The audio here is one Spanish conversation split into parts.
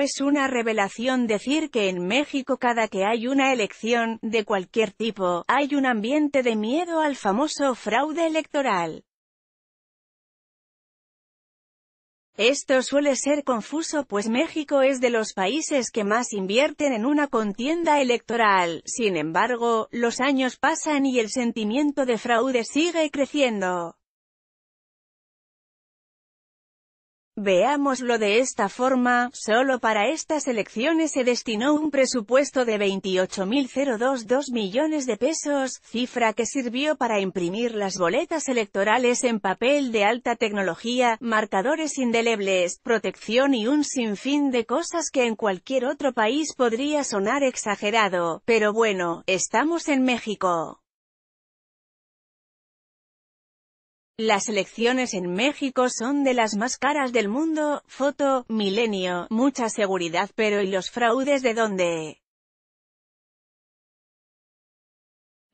es una revelación decir que en México cada que hay una elección, de cualquier tipo, hay un ambiente de miedo al famoso fraude electoral. Esto suele ser confuso pues México es de los países que más invierten en una contienda electoral, sin embargo, los años pasan y el sentimiento de fraude sigue creciendo. Veámoslo de esta forma, solo para estas elecciones se destinó un presupuesto de 28.022 millones de pesos, cifra que sirvió para imprimir las boletas electorales en papel de alta tecnología, marcadores indelebles, protección y un sinfín de cosas que en cualquier otro país podría sonar exagerado, pero bueno, estamos en México. Las elecciones en México son de las más caras del mundo, foto, milenio, mucha seguridad pero ¿y los fraudes de dónde?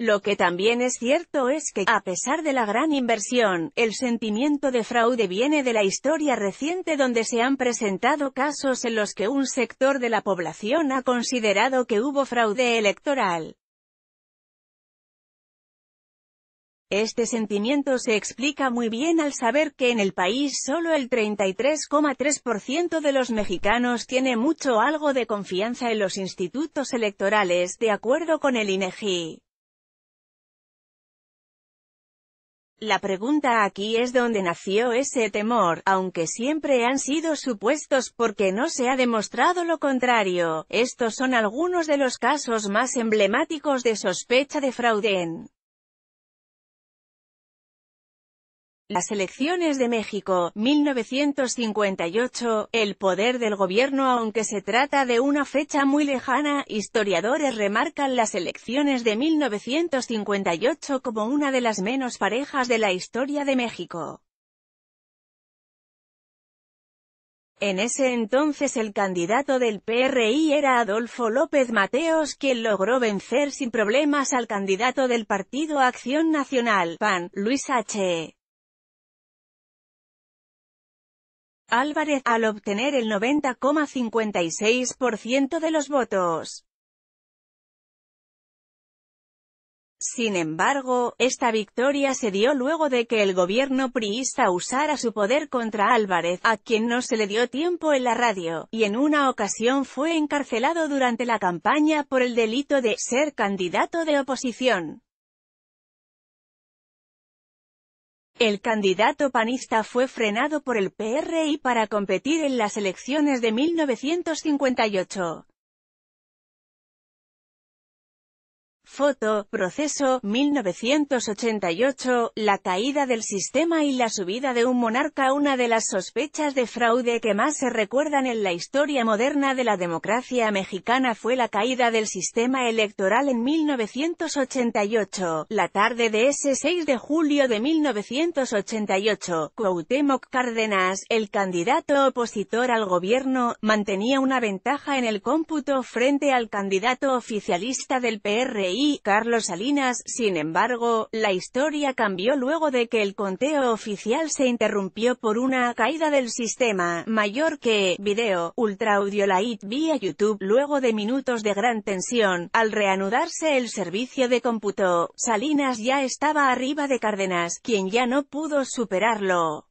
Lo que también es cierto es que, a pesar de la gran inversión, el sentimiento de fraude viene de la historia reciente donde se han presentado casos en los que un sector de la población ha considerado que hubo fraude electoral. Este sentimiento se explica muy bien al saber que en el país solo el 33,3% de los mexicanos tiene mucho algo de confianza en los institutos electorales, de acuerdo con el INEGI. E La pregunta aquí es dónde nació ese temor, aunque siempre han sido supuestos porque no se ha demostrado lo contrario. Estos son algunos de los casos más emblemáticos de sospecha de fraude en Las elecciones de México, 1958, el poder del gobierno aunque se trata de una fecha muy lejana, historiadores remarcan las elecciones de 1958 como una de las menos parejas de la historia de México. En ese entonces el candidato del PRI era Adolfo López Mateos quien logró vencer sin problemas al candidato del Partido Acción Nacional, PAN, Luis H. Álvarez, al obtener el 90,56% de los votos. Sin embargo, esta victoria se dio luego de que el gobierno priista usara su poder contra Álvarez, a quien no se le dio tiempo en la radio, y en una ocasión fue encarcelado durante la campaña por el delito de «ser candidato de oposición». El candidato panista fue frenado por el PRI para competir en las elecciones de 1958. Foto, proceso, 1988, la caída del sistema y la subida de un monarca una de las sospechas de fraude que más se recuerdan en la historia moderna de la democracia mexicana fue la caída del sistema electoral en 1988, la tarde de ese 6 de julio de 1988, Cuauhtémoc Cárdenas, el candidato opositor al gobierno, mantenía una ventaja en el cómputo frente al candidato oficialista del PRI Carlos Salinas. Sin embargo, la historia cambió luego de que el conteo oficial se interrumpió por una caída del sistema mayor que video Ultra Audio light vía YouTube luego de minutos de gran tensión. Al reanudarse el servicio de cómputo, Salinas ya estaba arriba de Cárdenas, quien ya no pudo superarlo.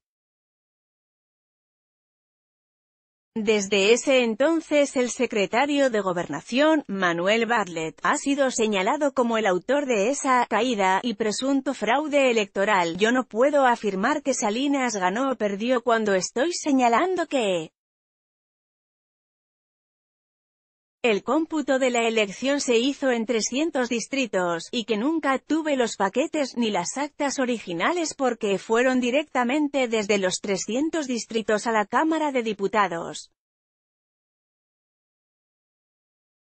Desde ese entonces el secretario de Gobernación, Manuel Bartlett, ha sido señalado como el autor de esa «caída» y presunto fraude electoral. Yo no puedo afirmar que Salinas ganó o perdió cuando estoy señalando que El cómputo de la elección se hizo en 300 distritos, y que nunca tuve los paquetes ni las actas originales porque fueron directamente desde los 300 distritos a la Cámara de Diputados.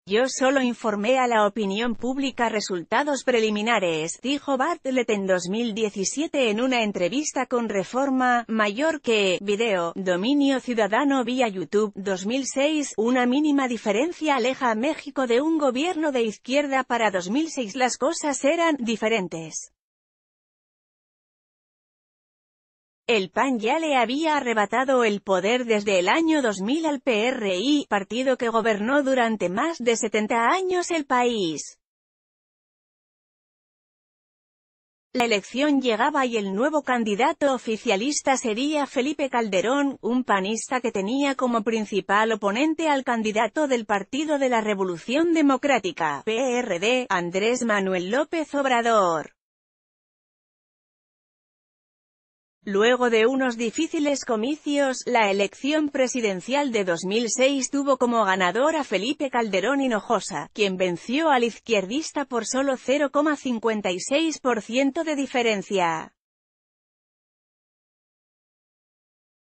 Yo solo informé a la opinión pública resultados preliminares, dijo Bartlett en 2017 en una entrevista con Reforma, mayor que, video, dominio ciudadano vía YouTube, 2006, una mínima diferencia aleja a México de un gobierno de izquierda para 2006 las cosas eran diferentes. El PAN ya le había arrebatado el poder desde el año 2000 al PRI, partido que gobernó durante más de 70 años el país. La elección llegaba y el nuevo candidato oficialista sería Felipe Calderón, un panista que tenía como principal oponente al candidato del Partido de la Revolución Democrática, PRD, Andrés Manuel López Obrador. Luego de unos difíciles comicios, la elección presidencial de 2006 tuvo como ganador a Felipe Calderón Hinojosa, quien venció al izquierdista por solo 0,56% de diferencia.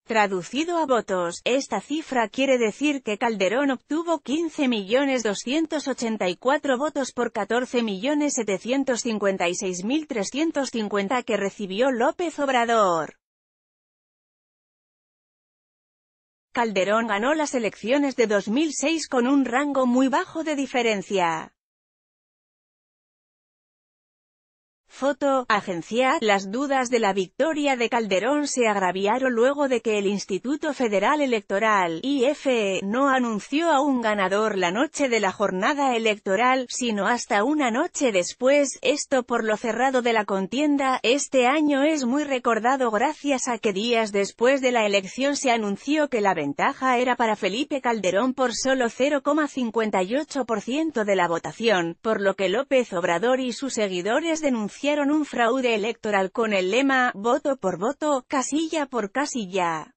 Traducido a votos, esta cifra quiere decir que Calderón obtuvo 15.284 votos por 14.756.350 que recibió López Obrador. Calderón ganó las elecciones de 2006 con un rango muy bajo de diferencia. Foto, agencia, las dudas de la victoria de Calderón se agraviaron luego de que el Instituto Federal Electoral, IFE, no anunció a un ganador la noche de la jornada electoral, sino hasta una noche después, esto por lo cerrado de la contienda, este año es muy recordado gracias a que días después de la elección se anunció que la ventaja era para Felipe Calderón por solo 0,58% de la votación, por lo que López Obrador y sus seguidores denunciaron Hicieron un fraude electoral con el lema «voto por voto, casilla por casilla».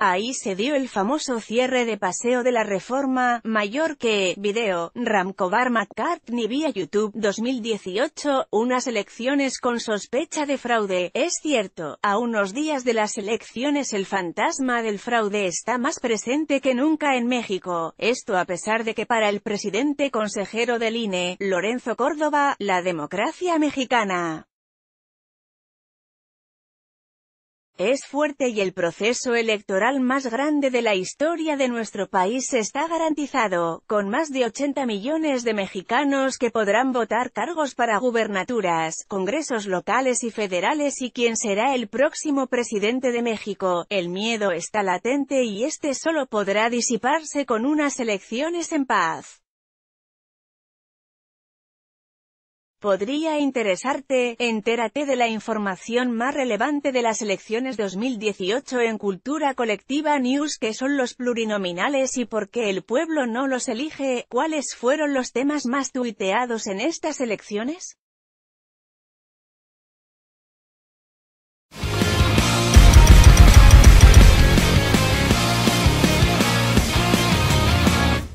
Ahí se dio el famoso cierre de Paseo de la Reforma, mayor que, video, Ramcobar McCartney vía YouTube, 2018, unas elecciones con sospecha de fraude, es cierto, a unos días de las elecciones el fantasma del fraude está más presente que nunca en México, esto a pesar de que para el presidente consejero del INE, Lorenzo Córdoba, la democracia mexicana es fuerte y el proceso electoral más grande de la historia de nuestro país está garantizado, con más de 80 millones de mexicanos que podrán votar cargos para gubernaturas, congresos locales y federales y quién será el próximo presidente de México. El miedo está latente y este solo podrá disiparse con unas elecciones en paz. Podría interesarte, entérate de la información más relevante de las elecciones 2018 en Cultura Colectiva News que son los plurinominales y por qué el pueblo no los elige, cuáles fueron los temas más tuiteados en estas elecciones.